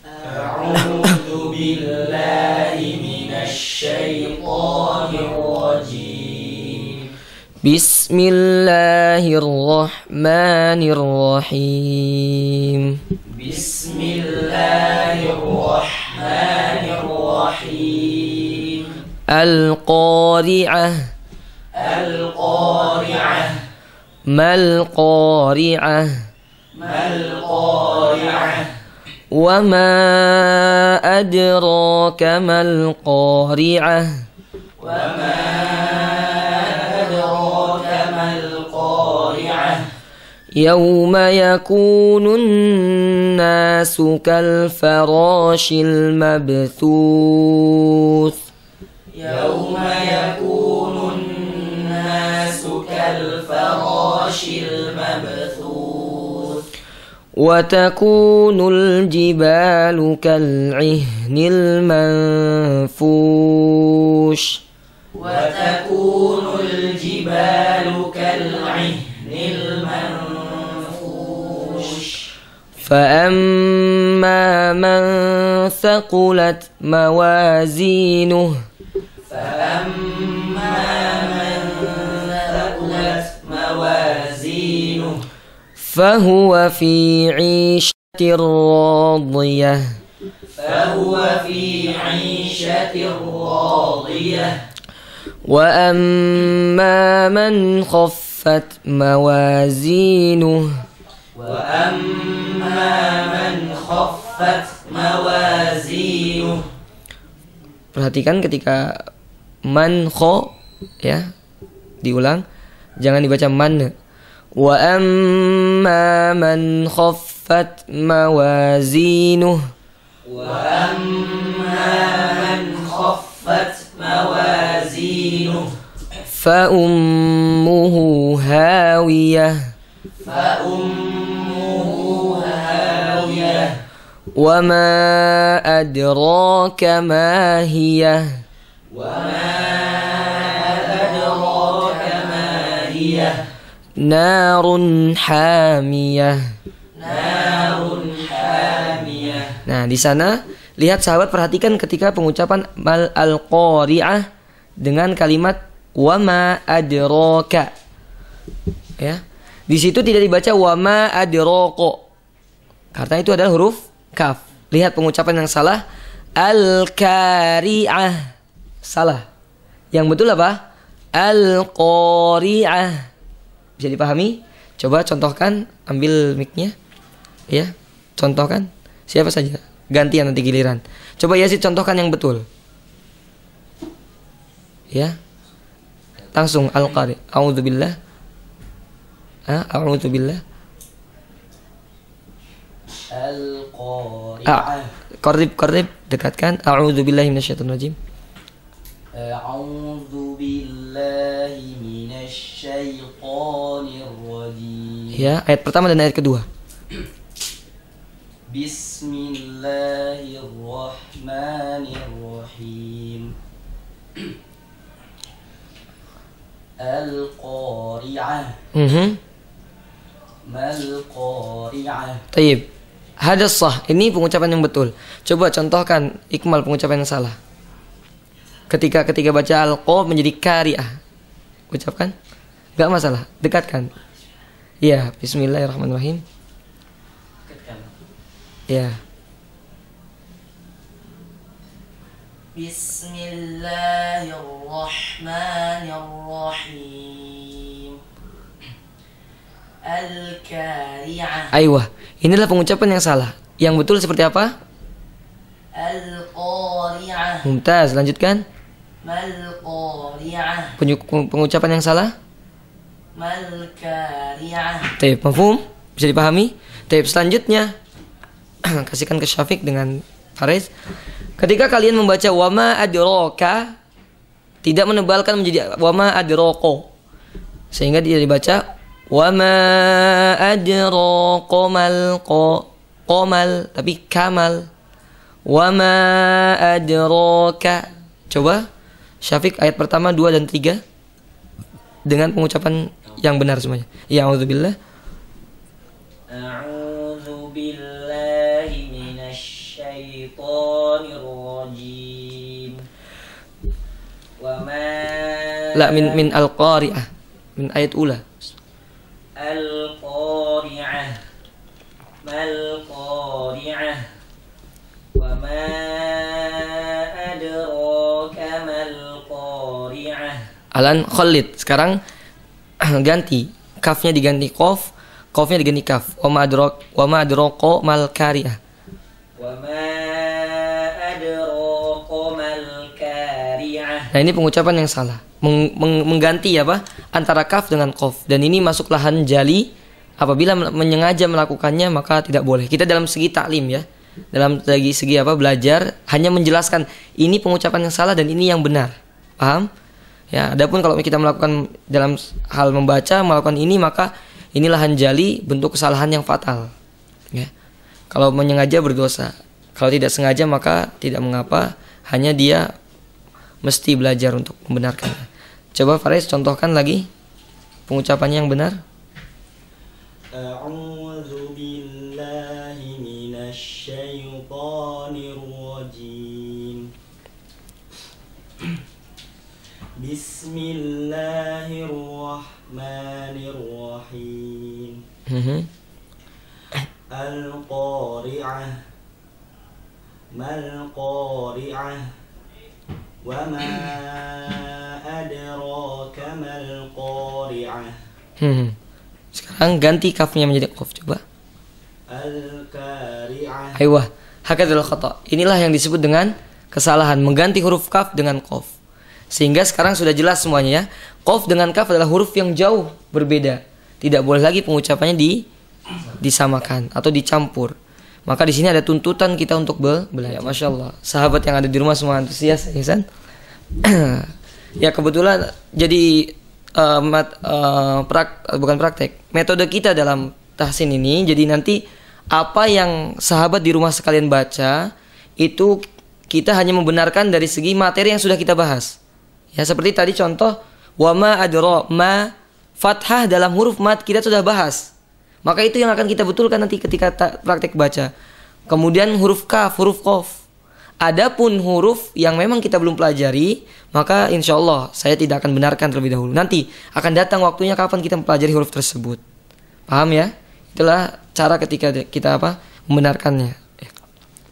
A'udzu billahi minasy بسم الله الرحمن الرحيم بسم الله الرحمن الرحيم القارعة القارعة ما القارعة ما القارعة وما أدراك ما القارعة وما يوم يكون الناس كالفراش المبثوث يوم يكون الناس كالفراش المبثوث وتكون الجبال كالعهن المنفوش وتكون الجبال كالعهن المنفوش فأما من ثقلت موازينه فأما من ثقلت موازينه فهو في عيشة راضية فهو في عيشة راضية وأما من خفت موازينه وأما من خفت موازينه Perhatikan ketika man kho ya diulang jangan dibaca man wa amma man khaffat mawazinuh wa amma man khaffat mawazinuh fa ummuhu hawiyah fa ummuhu وما أدراك ما هي وما أدراك ما هي نار حامية نار حامية Nah, di sana lihat sahabat perhatikan ketika pengucapan mal al-qari'ah dengan kalimat wama adroka. Ya. Di situ tidak dibaca wama adroko. Karena itu adalah huruf kaf. Lihat pengucapan yang salah. Al-kari'ah. Salah. Yang betul apa? Al-qari'ah. Bisa dipahami? Coba contohkan, ambil micnya Ya, contohkan. Siapa saja? Gantian nanti giliran. Coba ya sih contohkan yang betul. Ya. Langsung al-qari. auzubillah Ah, auzubillah Al-Qari'ah. Kortip, ah, dekatkan. A'udhu billahi minasyaitonir rajim. A'udhu billahi minasyaitonir rajim. Ya, ayat pertama dan ayat kedua. Bismillahirrahmanirrahim. Al-Qari'ah. Mhm. Mm Mal-Qari'ah. Tayyib. Hadas sah. Ini pengucapan yang betul. Coba contohkan Iqmal pengucapan yang salah. Ketika ketika baca al alqoh menjadi kariah. Ucapkan. nggak masalah. Dekatkan. Ya, bismillahirrahmanirrahim. Ya. Bismillahirrahmanirrahim. Al-Kari'ah. Aywa. Inilah pengucapan yang salah. Yang betul seperti apa? Al-Qari'ah. Mumtaz, lanjutkan. Mal-Qari'ah. Pengucapan yang salah? Mal-Kari'ah. Tep. mafum? Bisa dipahami? Tep selanjutnya. Kasihkan ke Syafiq dengan Faris. Ketika kalian membaca wama adroka, tidak menebalkan menjadi wama adroko. Sehingga dia dibaca Wama adro komal ko komal tapi kamal. Wama ka. Coba Syafiq ayat pertama dua dan tiga dengan pengucapan yang benar semuanya. Ya auzubillah. A'udzu billahi La min min al-qari'ah min ayat ula. Mal-Qari'ah Wa ma adraka mal-Qari'ah Alan Khalid sekarang ganti kafnya diganti kof kofnya diganti kaf wama adroko wama adroko mal wa ma Nah ini pengucapan yang salah. Meng, meng, mengganti apa antara kaf dengan kof dan ini masuk lahan jali apabila menyengaja melakukannya maka tidak boleh. Kita dalam segi taklim ya. Dalam segi segi apa belajar hanya menjelaskan ini pengucapan yang salah dan ini yang benar. Paham? Ya, adapun kalau kita melakukan dalam hal membaca melakukan ini maka ini lahan jali bentuk kesalahan yang fatal. Ya. Kalau menyengaja berdosa, kalau tidak sengaja maka tidak mengapa, hanya dia mesti belajar untuk membenarkannya. Coba Faris contohkan lagi pengucapannya yang benar. Bismillahirrahmanirrahim. Mhm. Al-Qari'ah. Mal-Qari'ah hmm. sekarang ganti kafnya menjadi kof coba Aiyah Hakadul Inilah yang disebut dengan kesalahan Mengganti huruf kaf dengan kof Sehingga sekarang sudah jelas semuanya ya Kof dengan kaf adalah huruf yang jauh berbeda Tidak boleh lagi pengucapannya di disamakan atau dicampur maka di sini ada tuntutan kita untuk be belajar. Ya, Masya Allah. Sahabat yang ada di rumah semua antusias, Ihsan. Ya, ya kebetulan jadi uh, mat, uh, prak, bukan praktek. Metode kita dalam tahsin ini, jadi nanti apa yang sahabat di rumah sekalian baca itu kita hanya membenarkan dari segi materi yang sudah kita bahas. Ya seperti tadi contoh wama adro ma fathah dalam huruf mat kita sudah bahas. Maka itu yang akan kita betulkan nanti ketika praktek baca. Kemudian huruf kaf, huruf kof. Adapun huruf yang memang kita belum pelajari, maka insya Allah saya tidak akan benarkan terlebih dahulu. Nanti akan datang waktunya kapan kita mempelajari huruf tersebut. Paham ya? Itulah cara ketika kita apa membenarkannya.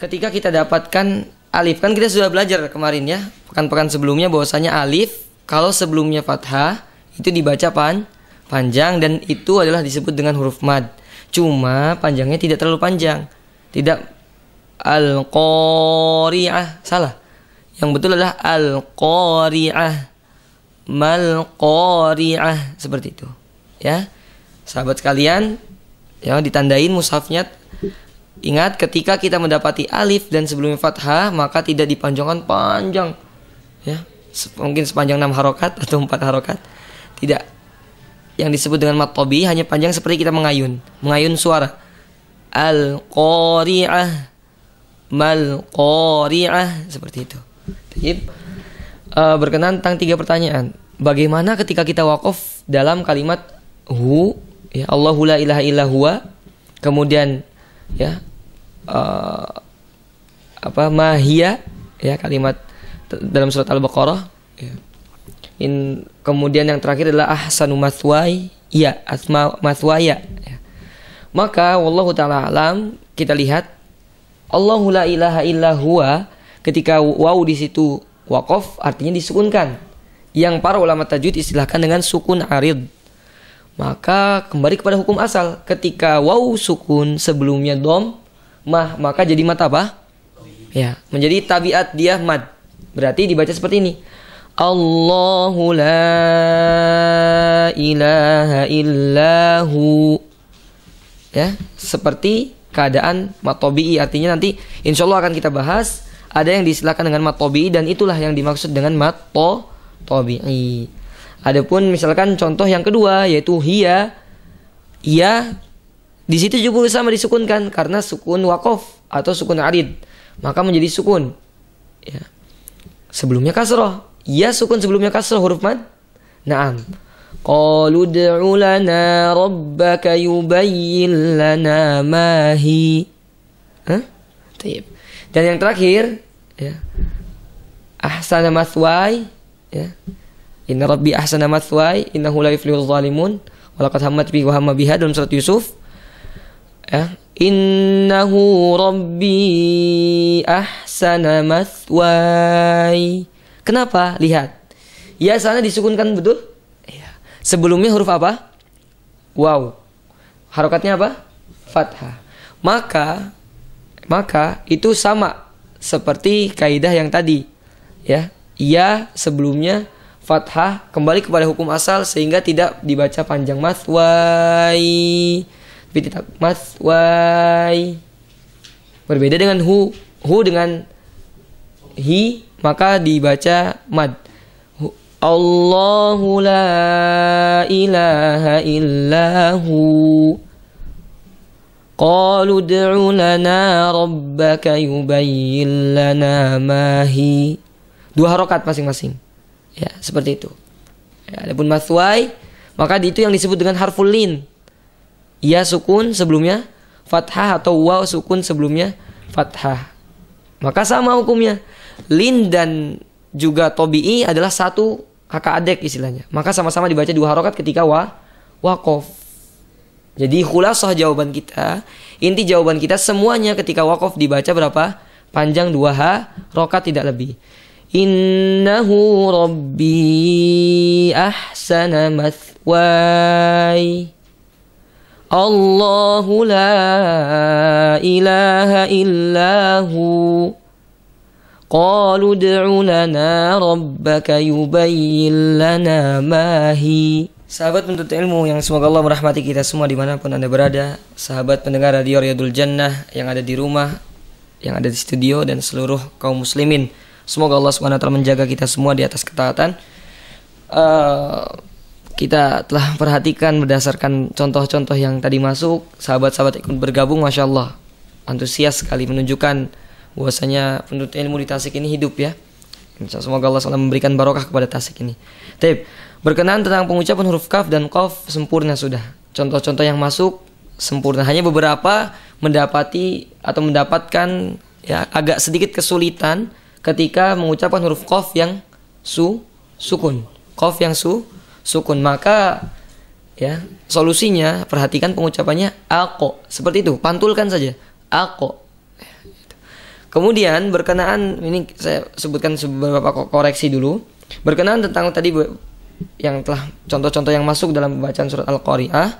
Ketika kita dapatkan alif, kan kita sudah belajar kemarin ya, pekan-pekan sebelumnya bahwasanya alif kalau sebelumnya fathah itu dibaca pan panjang dan itu adalah disebut dengan huruf mad. Cuma panjangnya tidak terlalu panjang. Tidak al-qari'ah, salah. Yang betul adalah al-qari'ah. Mal-qari'ah seperti itu. Ya. Sahabat sekalian, ya ditandain mushafnya Ingat ketika kita mendapati alif dan sebelumnya fathah maka tidak dipanjangkan panjang. Ya, mungkin sepanjang 6 harokat atau 4 harokat. Tidak, yang disebut dengan mat tobi hanya panjang seperti kita mengayun, mengayun suara. Al-qari'ah mal qari'ah seperti itu. Jadi uh, eh, berkenan tentang tiga pertanyaan. Bagaimana ketika kita wakaf dalam kalimat hu ya Allahu la ilaha illa huwa kemudian ya uh, apa mahia ya kalimat dalam surat Al-Baqarah ya In, kemudian yang terakhir adalah ahsanu mathwai ya asma mathwaya. Ya. Maka wallahu taala alam kita lihat Allahu la ilaha illa huwa ketika wau di situ wakof artinya disukunkan. Yang para ulama tajwid istilahkan dengan sukun arid. Maka kembali kepada hukum asal ketika wau sukun sebelumnya dom mah maka jadi mata apa? Ya, menjadi tabiat dia mad. Berarti dibaca seperti ini. Allahu la ilaha illahu ya seperti keadaan matobi artinya nanti insya Allah akan kita bahas ada yang disilakan dengan matobi dan itulah yang dimaksud dengan mato tobi'i adapun misalkan contoh yang kedua yaitu hia ia di situ juga sama disukunkan karena sukun wakof atau sukun arid maka menjadi sukun ya sebelumnya kasroh Ya sukun sebelumnya kasrah huruf mad. Naam. Qalu ad'u lana rabbaka yubayyin lana ma hi. Hah? Dan yang terakhir ya. Ahsana mathwai ya. Inna rabbi ahsana mathwai innahu la yuflihul zalimun. Walaqad hammat bi wa hamma biha dalam surat Yusuf. Ya. Innahu rabbi ahsana mathwai. Kenapa? Lihat. Ya sana disukunkan betul? Iya. Sebelumnya huruf apa? Wow. Harokatnya apa? Fathah. Maka maka itu sama seperti kaidah yang tadi. Ya. Ya sebelumnya fathah kembali kepada hukum asal sehingga tidak dibaca panjang maswai. Tapi tetap maswai. Berbeda dengan hu. Hu dengan hi maka dibaca mad. Allahu la ilaha illahu Qalu ud'u lana rabbaka yubayyin lana ma hi. Dua harokat masing-masing. Ya, seperti itu. Ya, adapun maswai maka itu yang disebut dengan harful lin. Ya sukun sebelumnya fathah atau waw sukun sebelumnya fathah. Maka sama hukumnya. Lin dan juga Tobi'i adalah satu kakak adik istilahnya. Maka sama-sama dibaca dua harokat ketika wa wakof. Jadi khulasah jawaban kita, inti jawaban kita semuanya ketika wakof dibaca berapa? Panjang dua ha, rokat tidak lebih. Innahu Rabbi ahsana mathwai Allahu la ilaha illahu قالوا ادع لنا ربك يبين لنا ما هي Sahabat penuntut ilmu yang semoga Allah merahmati kita semua dimanapun Anda berada Sahabat pendengar Radio Riyadul Jannah yang ada di rumah Yang ada di studio dan seluruh kaum muslimin Semoga Allah SWT menjaga kita semua di atas ketaatan uh, Kita telah perhatikan berdasarkan contoh-contoh yang tadi masuk Sahabat-sahabat ikut bergabung Masya Allah Antusias sekali menunjukkan bahwasanya penuntut ilmu di Tasik ini hidup ya. Semoga Allah SWT memberikan barokah kepada Tasik ini. Taib, berkenaan tentang pengucapan huruf kaf dan kof sempurna sudah. Contoh-contoh yang masuk sempurna. Hanya beberapa mendapati atau mendapatkan ya agak sedikit kesulitan ketika mengucapkan huruf kof yang su sukun. kof yang su sukun. Maka ya solusinya perhatikan pengucapannya ako seperti itu pantulkan saja ako Kemudian berkenaan ini saya sebutkan beberapa koreksi dulu. Berkenaan tentang tadi yang telah contoh-contoh yang masuk dalam pembacaan surat Al-Qari'ah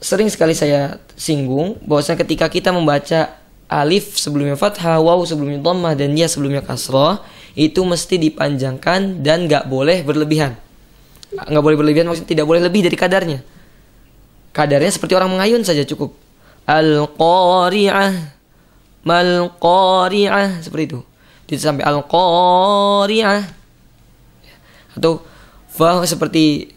sering sekali saya singgung bahwasanya ketika kita membaca alif sebelumnya fathah, waw sebelumnya dhammah dan ya sebelumnya kasroh itu mesti dipanjangkan dan nggak boleh berlebihan. Nggak boleh berlebihan maksudnya tidak boleh lebih dari kadarnya. Kadarnya seperti orang mengayun saja cukup. Al-Qari'ah mal qari'ah seperti itu jadi sampai al qari'ah atau fa seperti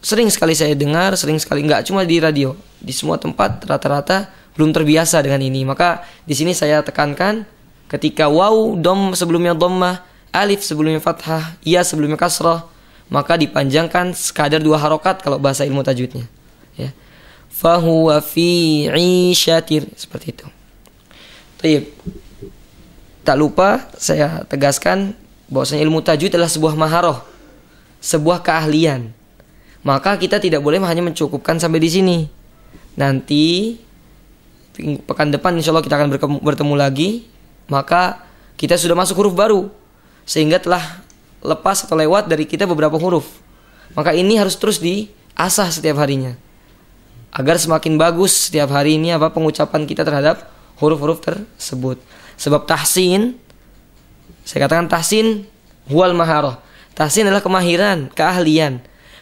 sering sekali saya dengar sering sekali nggak cuma di radio di semua tempat rata-rata belum terbiasa dengan ini maka di sini saya tekankan ketika wow dom sebelumnya dommah alif sebelumnya fathah ya sebelumnya kasrah maka dipanjangkan sekadar dua harokat kalau bahasa ilmu tajwidnya ya fahuwa fi seperti itu Taib. Tak lupa saya tegaskan bahwasanya ilmu tajwid adalah sebuah maharoh, sebuah keahlian. Maka kita tidak boleh hanya mencukupkan sampai di sini. Nanti pekan depan insya Allah kita akan bertemu lagi. Maka kita sudah masuk huruf baru. Sehingga telah lepas atau lewat dari kita beberapa huruf. Maka ini harus terus diasah setiap harinya. Agar semakin bagus setiap hari ini apa pengucapan kita terhadap huruf-huruf tersebut. Sebab tahsin saya katakan tahsin wal maharoh. Tahsin adalah kemahiran, keahlian.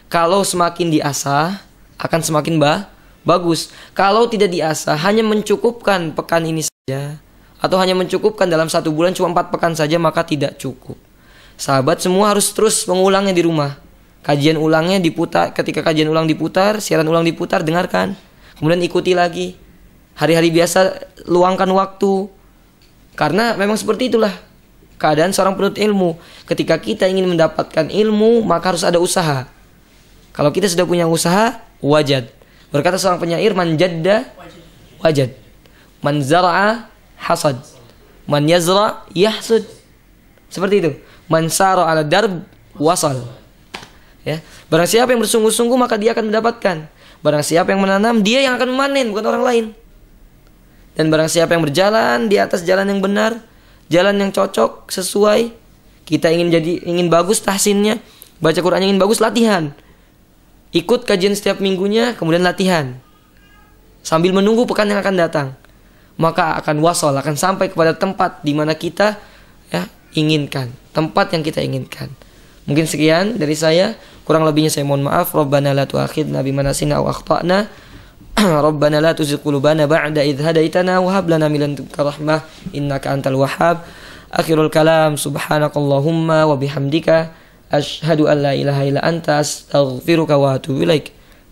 Kalau semakin diasah akan semakin bah bagus. Kalau tidak diasah hanya mencukupkan pekan ini saja atau hanya mencukupkan dalam satu bulan cuma empat pekan saja maka tidak cukup. Sahabat semua harus terus mengulangnya di rumah. Kajian ulangnya diputar ketika kajian ulang diputar, siaran ulang diputar dengarkan. Kemudian ikuti lagi hari-hari biasa luangkan waktu karena memang seperti itulah keadaan seorang penuntut ilmu ketika kita ingin mendapatkan ilmu maka harus ada usaha kalau kita sudah punya usaha wajad berkata seorang penyair man jadda wajad man hasad man yazra yahsud seperti itu man sara ala darb wasal ya barang siapa yang bersungguh-sungguh maka dia akan mendapatkan barang siapa yang menanam dia yang akan memanen bukan orang lain dan barang siapa yang berjalan di atas jalan yang benar, jalan yang cocok, sesuai, kita ingin jadi ingin bagus tahsinnya, baca Qurannya ingin bagus latihan. Ikut kajian setiap minggunya, kemudian latihan. Sambil menunggu pekan yang akan datang. Maka akan wasol, akan sampai kepada tempat di mana kita ya inginkan, tempat yang kita inginkan. Mungkin sekian dari saya. Kurang lebihnya saya mohon maaf. Rabbana la tu'akhidna bimanasina wa akhtana. Rabbana la tuzigh qulubana ba'da idh hadaitana wa hab lana min antal wahhab. Akhirul kalam subhanakallahumma wa bihamdika asyhadu an la ilaha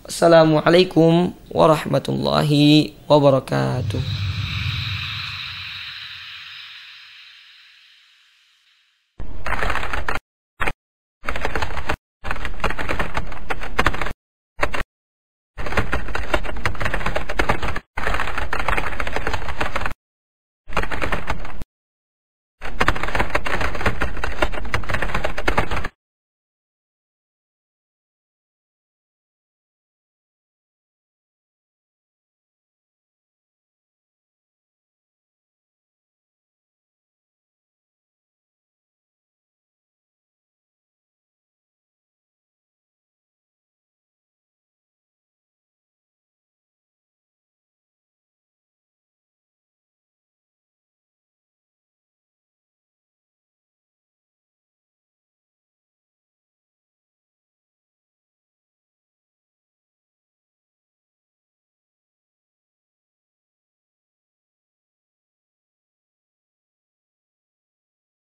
Assalamualaikum warahmatullahi wabarakatuh.